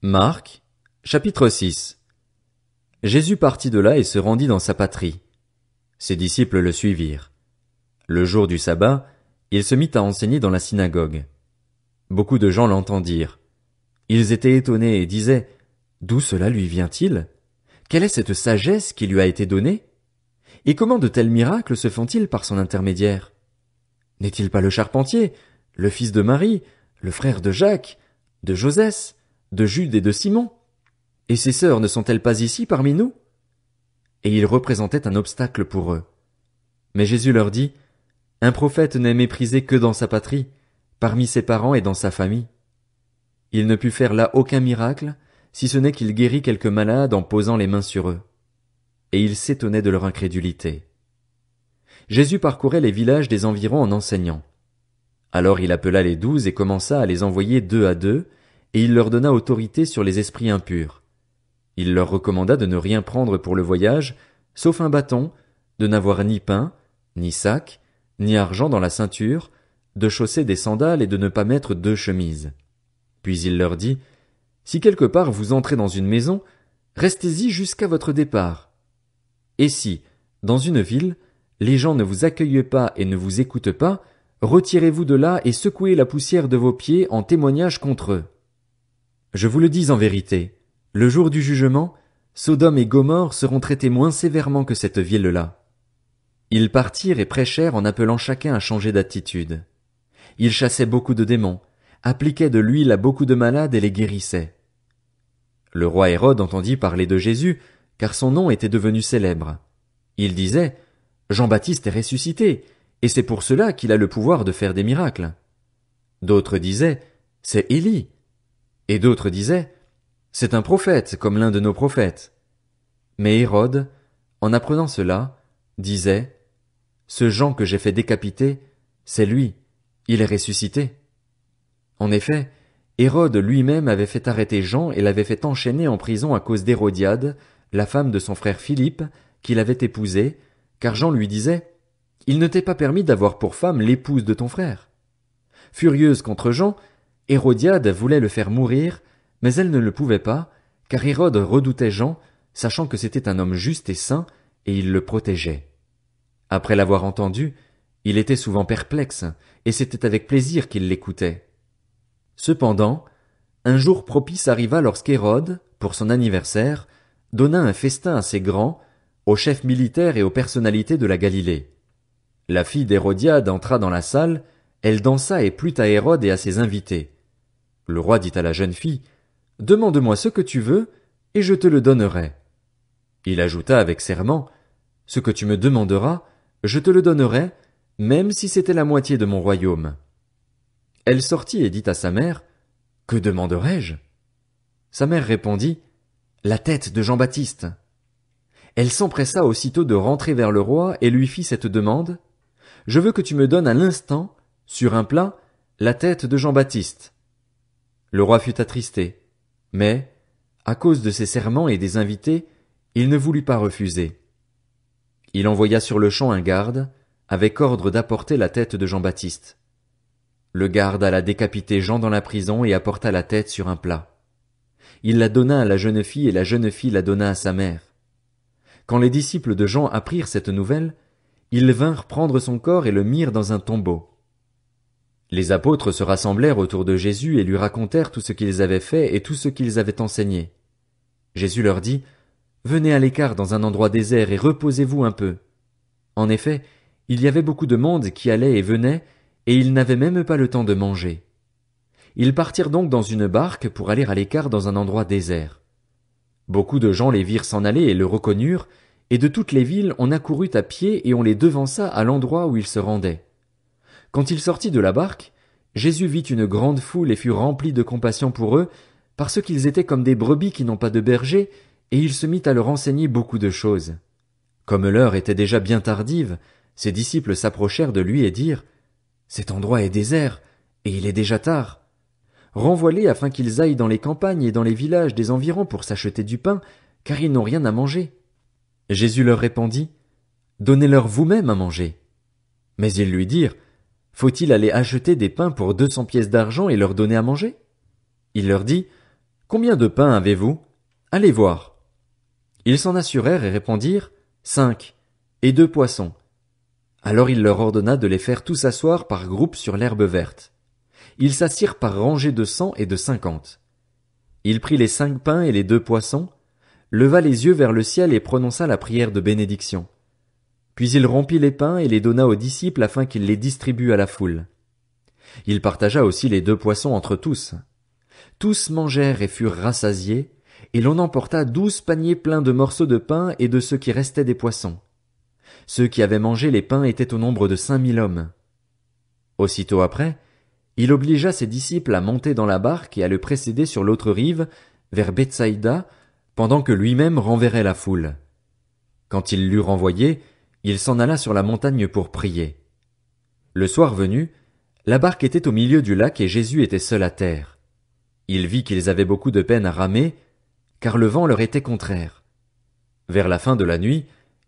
Marc, chapitre 6 Jésus partit de là et se rendit dans sa patrie. Ses disciples le suivirent. Le jour du sabbat, il se mit à enseigner dans la synagogue. Beaucoup de gens l'entendirent. Ils étaient étonnés et disaient, D'où cela lui vient-il? Quelle est cette sagesse qui lui a été donnée? Et comment de tels miracles se font-ils par son intermédiaire? N'est-il pas le charpentier, le fils de Marie, le frère de Jacques, de Josès, de Jude et de Simon? Et ses sœurs ne sont-elles pas ici parmi nous? Et ils représentaient un obstacle pour eux. Mais Jésus leur dit, Un prophète n'est méprisé que dans sa patrie, parmi ses parents et dans sa famille. Il ne put faire là aucun miracle, si ce n'est qu'il guérit quelques malades en posant les mains sur eux. Et il s'étonnait de leur incrédulité. Jésus parcourait les villages des environs en enseignant. Alors il appela les douze et commença à les envoyer deux à deux, et il leur donna autorité sur les esprits impurs. Il leur recommanda de ne rien prendre pour le voyage, sauf un bâton, de n'avoir ni pain, ni sac, ni argent dans la ceinture, de chausser des sandales et de ne pas mettre deux chemises. Puis il leur dit, Si quelque part vous entrez dans une maison, restez-y jusqu'à votre départ. Et si, dans une ville, les gens ne vous accueillent pas et ne vous écoutent pas, retirez-vous de là et secouez la poussière de vos pieds en témoignage contre eux. Je vous le dis en vérité, le jour du jugement, Sodome et Gomorre seront traités moins sévèrement que cette ville-là. Ils partirent et prêchèrent en appelant chacun à changer d'attitude. Ils chassaient beaucoup de démons, appliquaient de l'huile à beaucoup de malades et les guérissaient. Le roi Hérode entendit parler de Jésus, car son nom était devenu célèbre. Il disait, Jean-Baptiste est ressuscité, et c'est pour cela qu'il a le pouvoir de faire des miracles. D'autres disaient, c'est Élie, et d'autres disaient, C'est un prophète, comme l'un de nos prophètes. Mais Hérode, en apprenant cela, disait, Ce Jean que j'ai fait décapiter, c'est lui, il est ressuscité. En effet, Hérode lui-même avait fait arrêter Jean et l'avait fait enchaîner en prison à cause d'Hérodiade, la femme de son frère Philippe, qu'il avait épousée, car Jean lui disait, Il ne t'est pas permis d'avoir pour femme l'épouse de ton frère. Furieuse contre Jean, Hérodiade voulait le faire mourir, mais elle ne le pouvait pas, car Hérode redoutait Jean, sachant que c'était un homme juste et saint, et il le protégeait. Après l'avoir entendu, il était souvent perplexe, et c'était avec plaisir qu'il l'écoutait. Cependant, un jour propice arriva lorsqu'Hérode, pour son anniversaire, donna un festin à ses grands, aux chefs militaires et aux personnalités de la Galilée. La fille d'Hérodiade entra dans la salle, elle dansa et plut à Hérode et à ses invités. Le roi dit à la jeune fille, Demande-moi ce que tu veux, et je te le donnerai. Il ajouta avec serment, Ce que tu me demanderas, je te le donnerai, même si c'était la moitié de mon royaume. Elle sortit et dit à sa mère, Que demanderai-je? Sa mère répondit, La tête de Jean-Baptiste. Elle s'empressa aussitôt de rentrer vers le roi et lui fit cette demande, Je veux que tu me donnes à l'instant, sur un plat, la tête de Jean-Baptiste. Le roi fut attristé. Mais, à cause de ses serments et des invités, il ne voulut pas refuser. Il envoya sur le champ un garde, avec ordre d'apporter la tête de Jean-Baptiste. Le garde alla décapiter Jean dans la prison et apporta la tête sur un plat. Il la donna à la jeune fille et la jeune fille la donna à sa mère. Quand les disciples de Jean apprirent cette nouvelle, ils vinrent prendre son corps et le mirent dans un tombeau. Les apôtres se rassemblèrent autour de Jésus et lui racontèrent tout ce qu'ils avaient fait et tout ce qu'ils avaient enseigné. Jésus leur dit, Venez à l'écart dans un endroit désert et reposez-vous un peu. En effet, il y avait beaucoup de monde qui allait et venait, et ils n'avaient même pas le temps de manger. Ils partirent donc dans une barque pour aller à l'écart dans un endroit désert. Beaucoup de gens les virent s'en aller et le reconnurent, et de toutes les villes on accourut à pied et on les devança à l'endroit où ils se rendaient. Quand il sortit de la barque, Jésus vit une grande foule et fut rempli de compassion pour eux, parce qu'ils étaient comme des brebis qui n'ont pas de berger, et il se mit à leur enseigner beaucoup de choses. Comme l'heure était déjà bien tardive, ses disciples s'approchèrent de lui et dirent Cet endroit est désert, et il est déjà tard. Renvoie-les afin qu'ils aillent dans les campagnes et dans les villages des environs pour s'acheter du pain, car ils n'ont rien à manger. Jésus leur répondit Donnez-leur vous-même à manger. Mais ils lui dirent faut-il aller acheter des pains pour deux cents pièces d'argent et leur donner à manger? Il leur dit, Combien de pains avez-vous? Allez voir. Ils s'en assurèrent et répondirent, Cinq, et deux poissons. Alors il leur ordonna de les faire tous asseoir par groupe sur l'herbe verte. Ils s'assirent par rangées de cent et de cinquante. Il prit les cinq pains et les deux poissons, leva les yeux vers le ciel et prononça la prière de bénédiction. Puis il rompit les pains et les donna aux disciples afin qu'ils les distribuent à la foule. Il partagea aussi les deux poissons entre tous. Tous mangèrent et furent rassasiés, et l'on emporta douze paniers pleins de morceaux de pain et de ceux qui restaient des poissons. Ceux qui avaient mangé les pains étaient au nombre de cinq mille hommes. Aussitôt après, il obligea ses disciples à monter dans la barque et à le précéder sur l'autre rive, vers Bethsaïda, pendant que lui-même renverrait la foule. Quand il l'eut renvoyé, il s'en alla sur la montagne pour prier. Le soir venu, la barque était au milieu du lac et Jésus était seul à terre. Il vit qu'ils avaient beaucoup de peine à ramer, car le vent leur était contraire. Vers la fin de la nuit,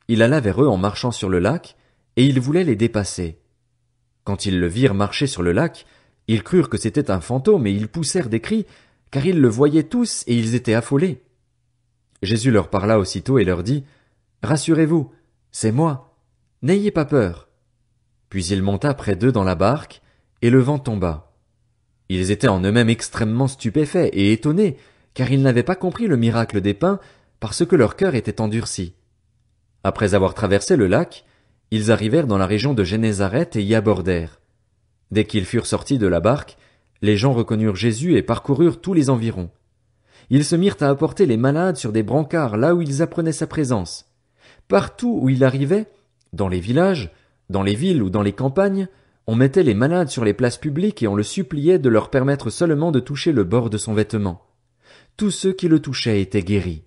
il alla vers eux en marchant sur le lac, et il voulait les dépasser. Quand ils le virent marcher sur le lac, ils crurent que c'était un fantôme, et ils poussèrent des cris, car ils le voyaient tous, et ils étaient affolés. Jésus leur parla aussitôt et leur dit. Rassurez vous, c'est moi. N'ayez pas peur. Puis il monta près d'eux dans la barque, et le vent tomba. Ils étaient en eux-mêmes extrêmement stupéfaits et étonnés, car ils n'avaient pas compris le miracle des pains, parce que leur cœur était endurci. Après avoir traversé le lac, ils arrivèrent dans la région de Génézareth et y abordèrent. Dès qu'ils furent sortis de la barque, les gens reconnurent Jésus et parcoururent tous les environs. Ils se mirent à apporter les malades sur des brancards là où ils apprenaient sa présence. Partout où il arrivait, dans les villages, dans les villes ou dans les campagnes, on mettait les malades sur les places publiques et on le suppliait de leur permettre seulement de toucher le bord de son vêtement. Tous ceux qui le touchaient étaient guéris.